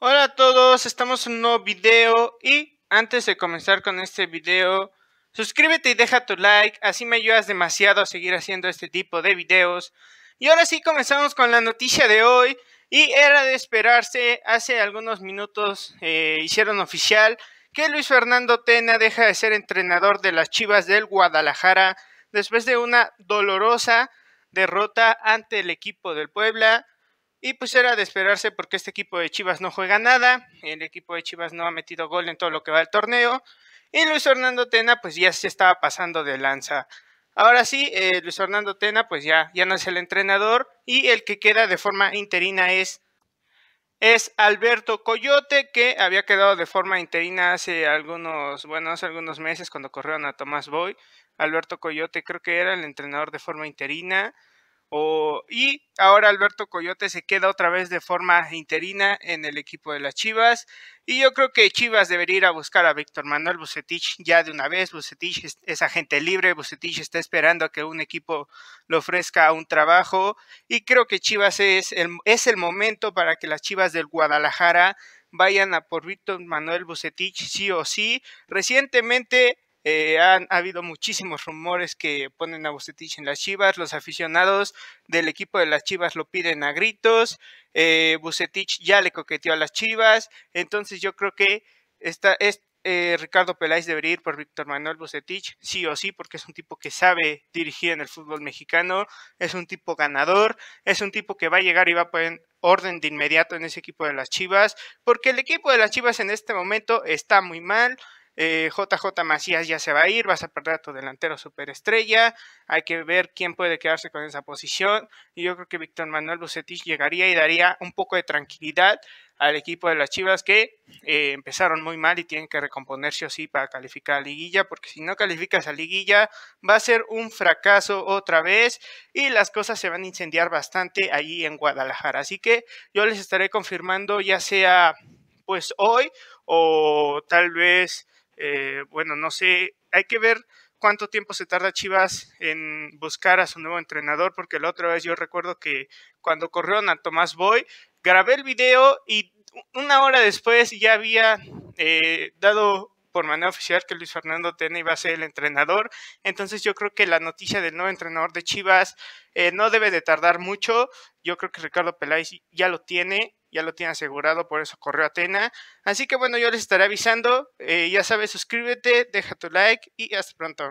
Hola a todos, estamos en un nuevo video y antes de comenzar con este video, suscríbete y deja tu like, así me ayudas demasiado a seguir haciendo este tipo de videos. Y ahora sí comenzamos con la noticia de hoy y era de esperarse, hace algunos minutos eh, hicieron oficial que Luis Fernando Tena deja de ser entrenador de las Chivas del Guadalajara después de una dolorosa derrota ante el equipo del Puebla. Y pues era de esperarse porque este equipo de Chivas no juega nada, el equipo de Chivas no ha metido gol en todo lo que va al torneo, y Luis Hernando Tena pues ya se estaba pasando de lanza. Ahora sí, eh, Luis Hernando Tena pues ya, ya no es el entrenador y el que queda de forma interina es, es Alberto Coyote que había quedado de forma interina hace algunos, bueno, hace algunos meses cuando corrieron a Tomás Boy. Alberto Coyote creo que era el entrenador de forma interina y ahora Alberto Coyote se queda otra vez de forma interina en el equipo de las Chivas. Y yo creo que Chivas debería ir a buscar a Víctor Manuel Bucetich ya de una vez. Bucetich es, agente libre, Bucetich está esperando a que un equipo le ofrezca un trabajo. Y creo que Chivas es el, es el momento para que las Chivas del Guadalajara vayan a por Víctor Manuel Bucetich sí o sí. Recientemente eh, ha habido muchísimos rumores que ponen a Bucetich en las Chivas, los aficionados del equipo de las Chivas lo piden a gritos, eh, Bucetich ya le coqueteó a las Chivas, entonces yo creo que esta, es, eh, Ricardo Peláez debería ir por Víctor Manuel Bucetich, sí o sí, porque es un tipo que sabe dirigir en el fútbol mexicano, es un tipo ganador, es un tipo que va a llegar y va a poner orden de inmediato en ese equipo de las Chivas, porque el equipo de las Chivas en este momento está muy mal, eh, JJ Macías ya se va a ir, vas a perder a tu delantero superestrella, hay que ver quién puede quedarse con esa posición y yo creo que Víctor Manuel Bucetich llegaría y daría un poco de tranquilidad al equipo de las Chivas que eh, empezaron muy mal y tienen que recomponerse o sí para calificar a liguilla, porque si no calificas a liguilla va a ser un fracaso otra vez y las cosas se van a incendiar bastante allí en Guadalajara. Así que yo les estaré confirmando ya sea pues hoy o tal vez eh, bueno, no sé, hay que ver cuánto tiempo se tarda Chivas en buscar a su nuevo entrenador, porque la otra vez yo recuerdo que cuando corrieron a Tomás Boy, grabé el video y una hora después ya había eh, dado por manera oficial que Luis Fernando Tena iba a ser el entrenador. Entonces yo creo que la noticia del nuevo entrenador de Chivas eh, no debe de tardar mucho. Yo creo que Ricardo Peláez ya lo tiene ya lo tiene asegurado, por eso corrió Atena. Así que bueno, yo les estaré avisando. Eh, ya sabes, suscríbete, deja tu like y hasta pronto.